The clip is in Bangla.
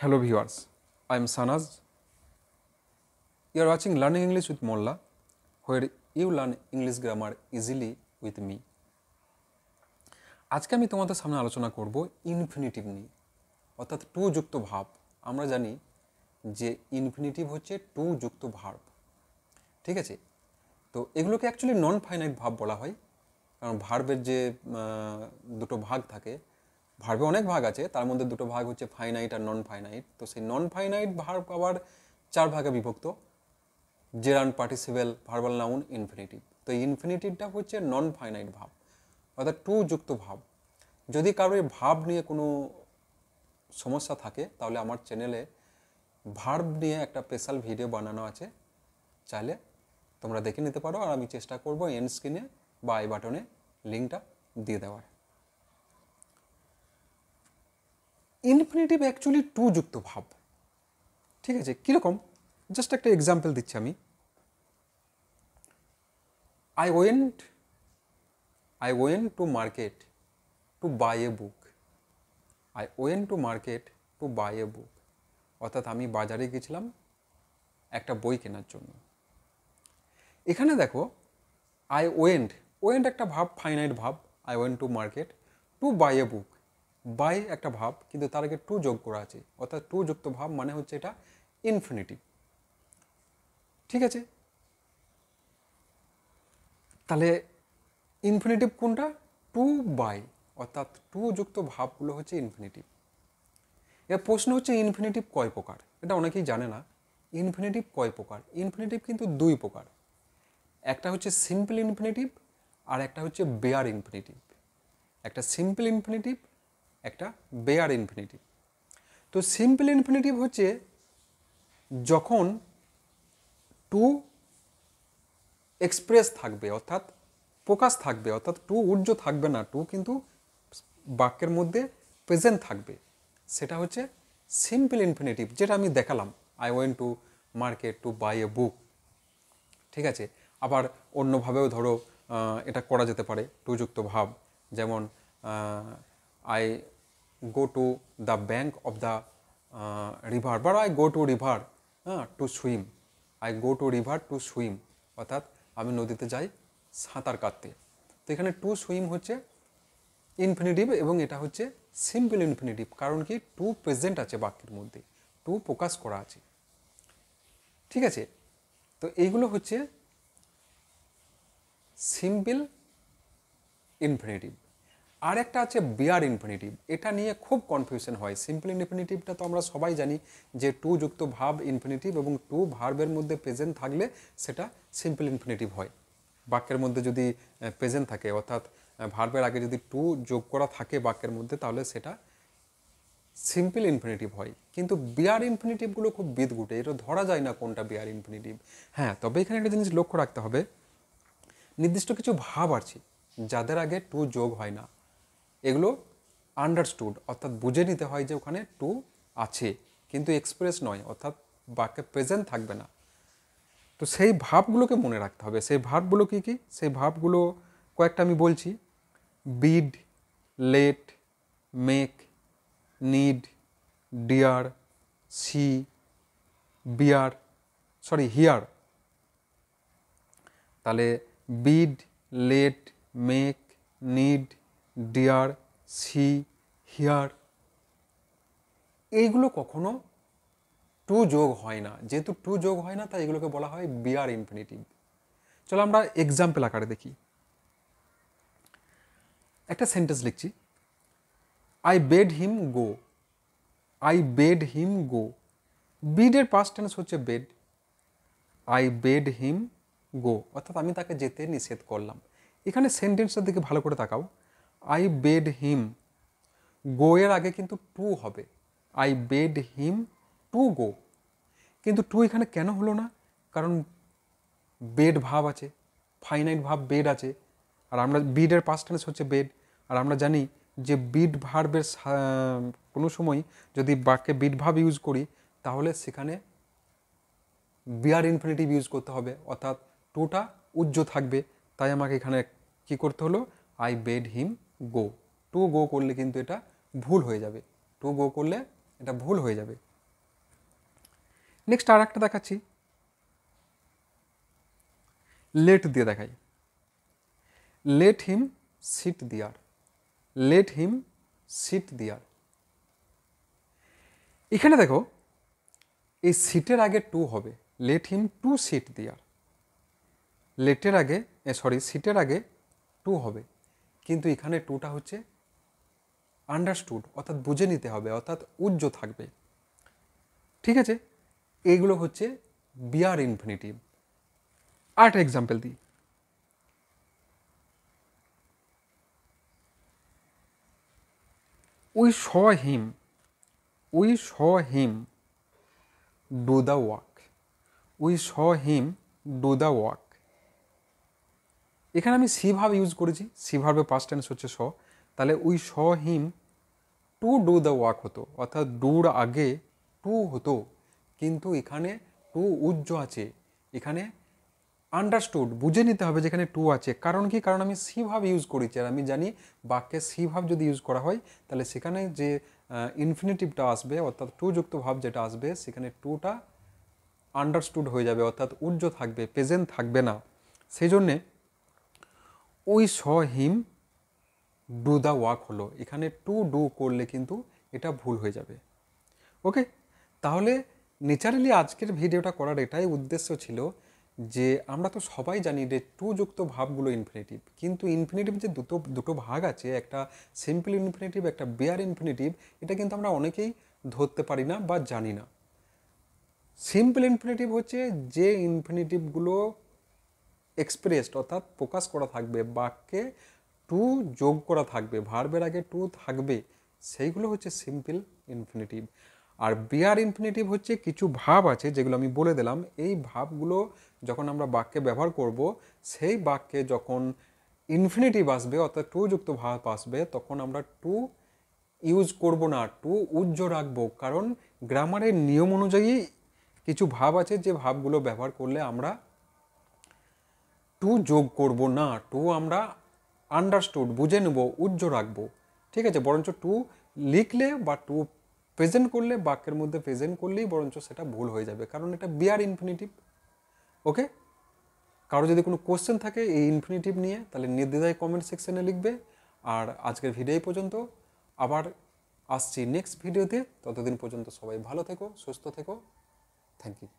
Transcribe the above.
Hello viewers, I am Sanaz. You are watching Learning English with Molla, where you learn English grammar easily with me আজকে আমি তোমাদের সামনে আলোচনা করব ইনফিনিটিভ নিয়ে অর্থাৎ টু যুক্ত ভাব আমরা জানি যে ইনফিনিটিভ হচ্ছে টু যুক্ত ভার্ব ঠিক আছে তো এগুলোকে অ্যাকচুয়ালি নন ফাইনাইট ভাব বলা হয় কারণ ভার্বের যে দুটো ভাগ থাকে ভার্বে অনেক ভাগ আছে তার মধ্যে দুটো ভাগ হচ্ছে ফাইনাইট আর নন ফাইনাইট তো সেই নন ফাইনাইট ভার্ব আবার চার ভাগে বিভক্ত gerund participle verbal noun infinitive তো ইনফিনিটিভটা হচ্ছে নন ফাইনাইট ভাব অর্থাৎ টু যুক্ত ভাব যদি কারোর ভাব নিয়ে কোনো সমস্যা থাকে তাহলে আমার চ্যানেলে ভার্ব নিয়ে একটা স্পেশাল ভিডিও বানানো আছে চাইলে তোমরা দেখে নিতে পারো আর আমি চেষ্টা করব এন স্ক্রিনে বা আই বাটনে লিঙ্কটা দিয়ে দেওয়ার ইনফিনিটিভ অ্যাকচুয়ালি টু যুক্ত ভাব ঠিক আছে কীরকম জাস্ট একটা এক্সাম্পল দিচ্ছি আমি I went I went to market to buy a book I went to market to buy a book অর্থাৎ আমি বাজারে গেছিলাম একটা বই কেনার জন্য এখানে দেখো আই ওয়েন্ট ওয়েন্ট একটা ভাব ফাইনাইট ভাব I went to market to buy a book buy একটা ভাব কিন্তু তার আগে টু যোগ করা আছে অর্থাৎ টু যুক্ত ভাব মানে হচ্ছে এটা ইনফিনিটি ঠিক আছে তাহলে ইনফিনিটিভ কোনটা টু বাই অর্থাৎ টু যুক্ত ভাবগুলো হচ্ছে ইনফিনিটিভ এর প্রশ্ন হচ্ছে ইনফিনিটিভ কয় প্রকার এটা অনেকেই জানে না ইনফিনিটিভ কয় প্রকার ইনফিনিটিভ কিন্তু দুই প্রকার একটা হচ্ছে সিম্পল ইনফিনিটিভ আর একটা হচ্ছে বেয়ার ইনফিনিটিভ একটা সিম্পল ইনফিনিটিভ একটা বেয়ার ইনফিনিটিভ তো সিম্পল ইনফিনিটিভ হচ্ছে যখন টু এক্সপ্রেস থাকবে অর্থাৎ প্রকাশ থাকবে অর্থাৎ টু উর্জ থাকবে না টু কিন্তু বাক্যের মধ্যে প্রেজেন্ট থাকবে সেটা হচ্ছে সিম্পল ইনফিনিটিভ যেটা আমি দেখালাম I went to market to buy a book ঠিক আছে আবার অন্যভাবেও ধরো এটা করা যেতে পারে টুযুক্ত ভাব যেমন I go to the bank of the uh, river but I go to river uh, to swim I go to river to swim অর্থাৎ আমি নদীতে যাই সাঁতার কাটতে তো এখানে টু সুইম হচ্ছে ইনফিনিটিভ এবং এটা হচ্ছে সিম্পল ইনফিনিটিভ কারণ কি টু প্রেজেন্ট আছে বাক্যের মধ্যে টু প্রকাশ করা আছে ঠিক আছে তো এইগুলো হচ্ছে সিম্পল ইনফিনিটিভ আর একটা আছে বিয়ার ইনফিনিটিভ এটা নিয়ে খুব কনফিউশন হয় সিম্পল ইনফিনিটিভটা তো আমরা সবাই জানি যে টু যুক্ত ভাব ইনফিনিটিভ এবং টু ভার্বের মধ্যে প্রেজেন্ট থাকলে সেটা সিম্পল ইনফিনিটিভ হয় বাক্যের মধ্যে যদি প্রেজেন্ট থাকে অর্থাৎ ভার্বের আগে যদি টু যোগ করা থাকে বাক্যের মধ্যে তাহলে সেটা সিম্পল ইনফিনিটিভ হয় কিন্তু বিয়ার ইনফিনিটিভগুলো খুব বিদগুটে এটা ধরা যায় না কোনটা বিয়ার ইনফিনিটিভ হ্যাঁ তবে এখানে একটা জিনিস লক্ষ্য রাখতে হবে নির্দিষ্ট কিছু ভাব আছে যাদের আগে টু যোগ হয় না এগুলো আন্ডারস্টুড অর্থাৎ বুঝে নিতে হয় যে ওখানে টু আছে কিন্তু এক্সপ্রেস নয় অর্থাৎ বাক্যে প্রেজেন্ট থাকবে না তো সেই ভাবগুলোকে মনে রাখতে হবে সেই ভাবগুলো কী কী সেই ভাবগুলো কয়েকটা আমি বলছি bid let make need dare see bear sorry hear তাহলে bid let make need dare see hear এইগুলো কখনো টু যোগ হয় না যেহেতু টু যোগ হয় না তাই এগুলোকে বলা হয় বিয়ার ইনফিনিটিভ চলো আমরা এক্সাম্পল আকারে দেখি একটা সেন্টেন্স লিখছি I bade him go I bade him go বিডের পাস্ট টেন্স হচ্ছে bade I bade him go অর্থাৎ আমি তাকে যেতে নিষেধ করলাম এখানে সেন্টেন্সটার দিকে ভালো করে তাকাও আই বেড হিম গো এর আগে কিন্তু টু হবে I bade him to go কিন্তু টু এখানে কেন হলো না কারণ বেড ভাব আছে ফাইনাইট ভাব বেড আছে আর আমরা বিডের পাস্ট টেন্স হচ্ছে বেড আর আমরা জানি যে বিড ভার্বের কোনো সময় যদি বাক্যে বিড ভাব ইউজ করি তাহলে সেখানে বিয়ার ইনফিনিটিভ ইউজ করতে হবে অর্থাৎ টুটা উজ্জ্ব থাকবে তাই আমাকে এখানে কি করতে হলো I bade him go to go করলে কিন্তু এটা ভুল হয়ে যাবে টু গো করলে এটা ভুল হয়ে যাবে নেক্সট আর একটা দেখাচ্ছি লেট দিয়ে দেখাই let him sit there let him sit there এখানে দেখো এই সিটের আগে টু হবে লেট হিম টু সিট দিয়ার লেটের আগে সরি সিটের আগে টু হবে কিন্তু এখানে টুটা হচ্ছে আন্ডারস্টুড অর্থাৎ বুঝে নিতে হবে অর্থাৎ উজ্জ থাকবে ঠিক আছে এইগুলো হচ্ছে বিয়ার ইনফিনিটিভ আট এক্সাম্পল দিই we saw him we saw him do the walk we saw him do the walk এখানে আমি সি ভাব ইউজ করেছি সি ভার্বের পাস্ট টেন্স হচ্ছে স তাহলে we saw him to do the walk হতো অর্থাৎ ডুর আগে টু হতো কিন্তু এখানে টু উজ্জ্ব আছে এখানে আন্ডারস্টুড বুঝে নিতে হবে যেখানে টু আছে কারণ কি কারণ আমি সি ভাব ইউজ করেছি আর আমি জানি বাক্যে সি ভাব যদি ইউজ করা হয় তাহলে সেখানে যে ইনফিনিটিভটা আসবে অর্থাৎ টু যুক্ত ভাব যেটা আসবে সেখানে টুটা আন্ডারস্টুড হয়ে যাবে অর্থাৎ উজ্জ্ব থাকবে প্রেজেন্ট থাকবে না সেই জন্যে we saw him do the walk হলো এখানে টু ডু করলে কিন্তু এটা ভুল হয়ে যাবে ওকে তাহলে নেচারালি আজকের ভিডিওটা করার এটাই উদ্দেশ্য ছিল যে আমরা তো সবাই জানি যে টু যুক্ত ভাবগুলো ইনফিনিটিভ কিন্তু ইনফিনিটিভ যে দুটো দুটো ভাগ আছে একটা সিম্পল ইনফিনিটিভ একটা বেয়ার ইনফিনিটিভ এটা কিন্তু আমরা অনেকেই ধরতে পারি না বা জানি না সিম্পল ইনফিনিটিভ হচ্ছে যে ইনফিনিটিভগুলো এক্সপ্রেসড অর্থাৎ প্রকাশ করা থাকবে বাক্যে টু যোগ করা থাকবে ভার্বের আগে টু থাকবে সেইগুলো হচ্ছে সিম্পল ইনফিনিটিভ আর বিয়ার ইনফিনিটিভ হচ্ছে কিছু ভাব আছে যেগুলো আমি বলে দিলাম এই ভাবগুলো যখন আমরা বাক্যে ব্যবহার করব সেই বাক্যে যখন ইনফিনিটিভ আসবে অর্থাৎ টু যুক্ত ভাব আসবে তখন আমরা টু ইউজ করব না টু উজ্জ্ব রাখবো কারণ গ্রামারের নিয়ম অনুযায়ী কিছু ভাব আছে যে ভাবগুলো ব্যবহার করলে আমরা টু যোগ করব না টু আমরা আন্ডারস্টুড বুঝে নেব উজ্জ্ব রাখবো ঠিক আছে বরঞ্চ টু লিখলে বা টু প্রেজেন্ট করলে বাক্যের মধ্যে প্রেজেন্ট করলেই বরঞ্চ সেটা ভুল হয়ে যাবে কারণ এটা বিয়ার ইনফিনিটিভ ওকে কারো যদি কোনো কোশ্চেন থাকে এই ইনফিনিটিভ নিয়ে তাহলে নির্দ্বিধায় কমেন্ট সেকশানে লিখবে আর আজকের ভিডিও পর্যন্ত আবার আসছি নেক্সট ভিডিওতে ততদিন পর্যন্ত সবাই ভালো থেকো সুস্থ থেকো থ্যাংক ইউ